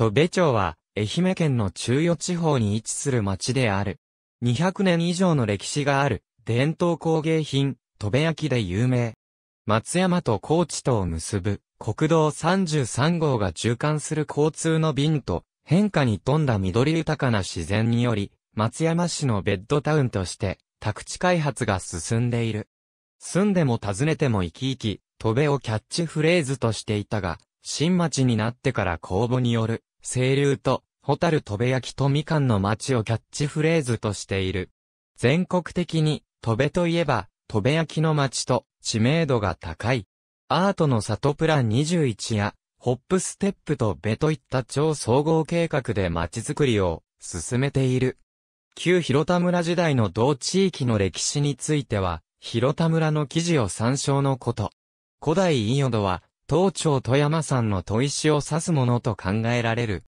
戸部町は、愛媛県の中予地方に位置する町である。200年以上の歴史がある、伝統工芸品、戸部焼で有名。松山と高知とを結ぶ、国道33号が循環する交通の便と、変化に富んだ緑豊かな自然により、松山市のベッドタウンとして、宅地開発が進んでいる。住んでも訪ねても生き生き、戸部をキャッチフレーズとしていたが、新町になってから公募による清流と、ホタルとべ焼きとみかんの町をキャッチフレーズとしている。全国的に、とべといえば、とべ焼きの町と、知名度が高い。アートの里プラン21や、ホップステップとべといった超総合計画で町づくりを進めている。旧広田村時代の同地域の歴史については、広田村の記事を参照のこと。古代イヨドは、東町富山山の砥石を指すものと考えられる。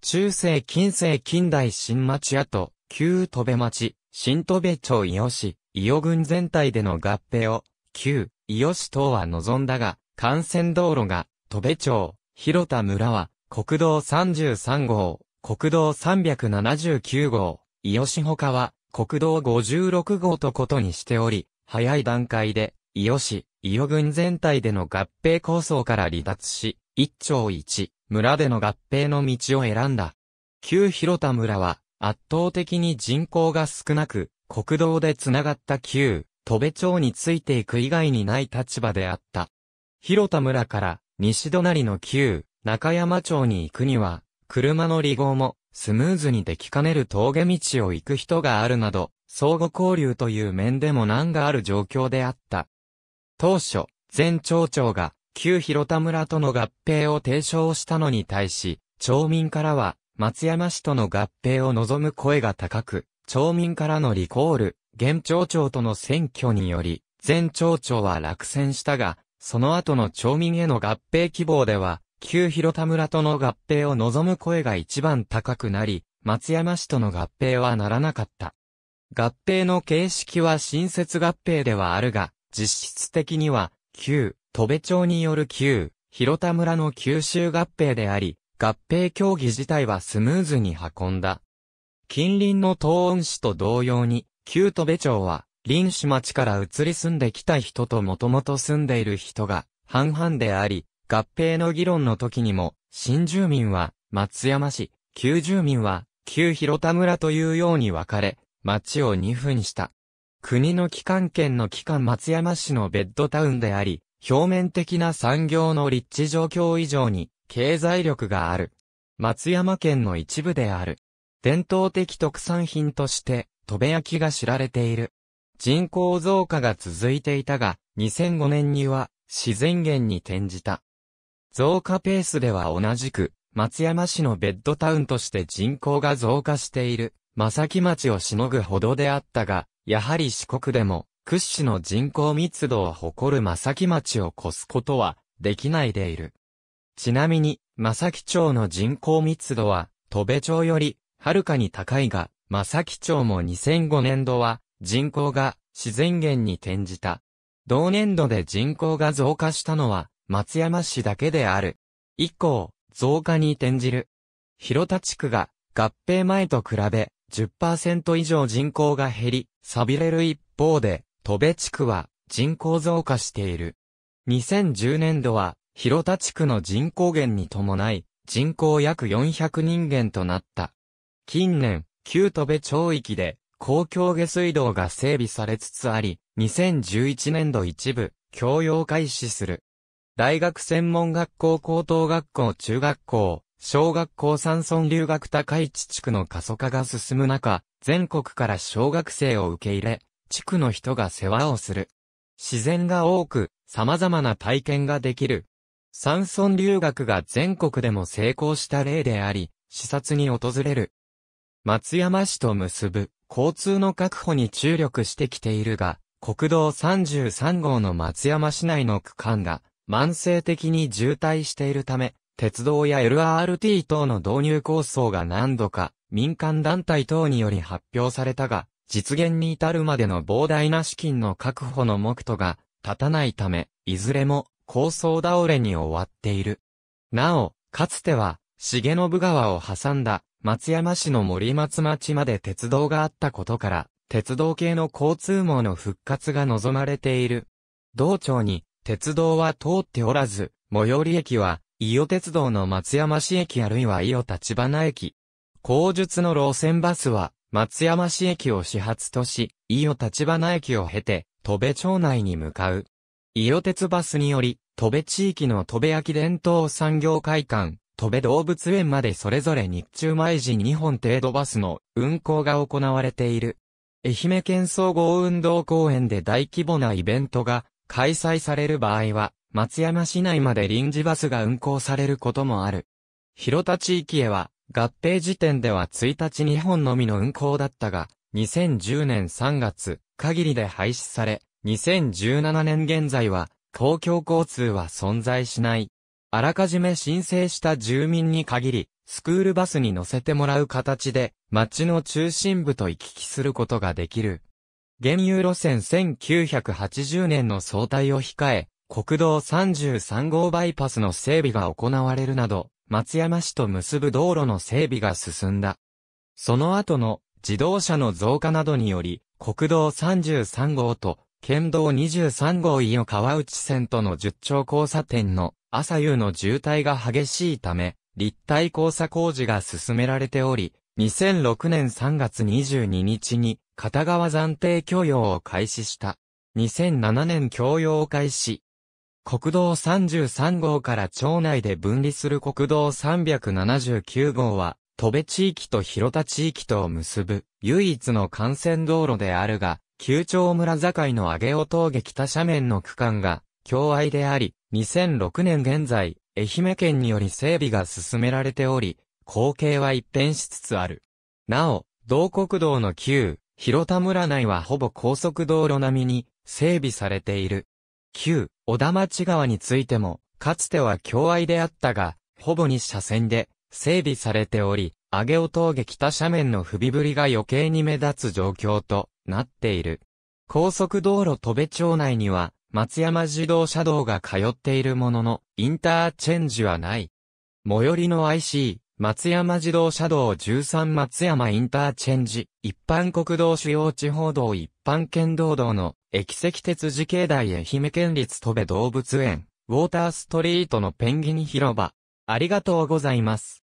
中世近世近代新町跡、旧戸部町、新戸部町伊予市、伊予郡全体での合併を、旧伊予市等は望んだが、幹線道路が、戸部町、広田村は、国道33号、国道379号、伊予市他は、国道56号とことにしており、早い段階で、伊予市、伊予郡全体での合併構想から離脱し、一町一村での合併の道を選んだ。旧広田村は圧倒的に人口が少なく、国道でつながった旧、戸部町についていく以外にない立場であった。広田村から西隣の旧、中山町に行くには、車の離合もスムーズにできかねる峠道を行く人があるなど、相互交流という面でも難がある状況であった。当初、前町長が旧広田村との合併を提唱したのに対し、町民からは松山市との合併を望む声が高く、町民からのリコール、現町長との選挙により、前町長は落選したが、その後の町民への合併希望では、旧広田村との合併を望む声が一番高くなり、松山市との合併はならなかった。合併の形式は新設合併ではあるが、実質的には、旧、戸部町による旧、広田村の九州合併であり、合併協議自体はスムーズに運んだ。近隣の東温市と同様に、旧戸部町は、臨市町から移り住んできた人ともともと住んでいる人が、半々であり、合併の議論の時にも、新住民は、松山市、旧住民は、旧広田村というように分かれ、町を2分した。国の機関圏の機関松山市のベッドタウンであり、表面的な産業の立地状況以上に経済力がある。松山県の一部である。伝統的特産品として、戸部焼が知られている。人口増加が続いていたが、2005年には自然源に転じた。増加ペースでは同じく、松山市のベッドタウンとして人口が増加している、正木町をしのぐほどであったが、やはり四国でも屈指の人口密度を誇る正木町を越すことはできないでいる。ちなみに、正木町の人口密度は、戸部町より、はるかに高いが、正木町も2005年度は、人口が自然減に転じた。同年度で人口が増加したのは、松山市だけである。以降、増加に転じる。広田地区が合併前と比べ10%以上人口が減り、錆びれる一方で、戸部地区は人口増加している。2010年度は、広田地区の人口減に伴い、人口約400人減となった。近年、旧戸部町域で、公共下水道が整備されつつあり、2011年度一部、教養開始する。大学専門学校高等学校中学校、小学校山村留学高市地区の過疎化が進む中、全国から小学生を受け入れ、地区の人が世話をする。自然が多く、様々な体験ができる。山村留学が全国でも成功した例であり、視察に訪れる。松山市と結ぶ交通の確保に注力してきているが、国道33号の松山市内の区間が慢性的に渋滞しているため、鉄道や LRT 等の導入構想が何度か民間団体等により発表されたが、実現に至るまでの膨大な資金の確保の目途が立たないため、いずれも構想倒れに終わっている。なお、かつては、重信川を挟んだ松山市の森松町まで鉄道があったことから、鉄道系の交通網の復活が望まれている。道庁に鉄道は通っておらず、最寄り駅は伊予鉄道の松山市駅あるいは伊予立花駅。後述の路線バスは、松山市駅を始発とし、伊予立花駅を経て、戸部町内に向かう。伊予鉄バスにより、戸部地域の戸部焼伝統産業会館、戸部動物園までそれぞれ日中毎時2本程度バスの運行が行われている。愛媛県総合運動公園で大規模なイベントが開催される場合は、松山市内まで臨時バスが運行されることもある。広田地域へは、合併時点では1日2本のみの運行だったが、2010年3月、限りで廃止され、2017年現在は、公共交通は存在しない。あらかじめ申請した住民に限り、スクールバスに乗せてもらう形で、町の中心部と行き来することができる。原油路線1980年の総体を控え、国道33号バイパスの整備が行われるなど、松山市と結ぶ道路の整備が進んだ。その後の自動車の増加などにより、国道33号と県道23号伊予川内線との10丁交差点の朝夕の渋滞が激しいため、立体交差工事が進められており、2006年3月22日に片側暫定供用を開始した。2007年供用を開始、国道33号から町内で分離する国道379号は、戸部地域と広田地域とを結ぶ唯一の幹線道路であるが、旧町村境の上尾峠北斜面の区間が、境愛であり、2006年現在、愛媛県により整備が進められており、光景は一変しつつある。なお、同国道の旧、広田村内はほぼ高速道路並みに整備されている。旧、小田町川についても、かつては共愛であったが、ほぼに車線で整備されており、上尾峠北斜面の踏みぶりが余計に目立つ状況となっている。高速道路戸部町内には、松山自動車道が通っているものの、インターチェンジはない。最寄りの IC、松山自動車道13松山インターチェンジ、一般国道主要地方道一般県道道の、駅石鉄時境内愛媛県立戸部動物園、ウォーターストリートのペンギン広場。ありがとうございます。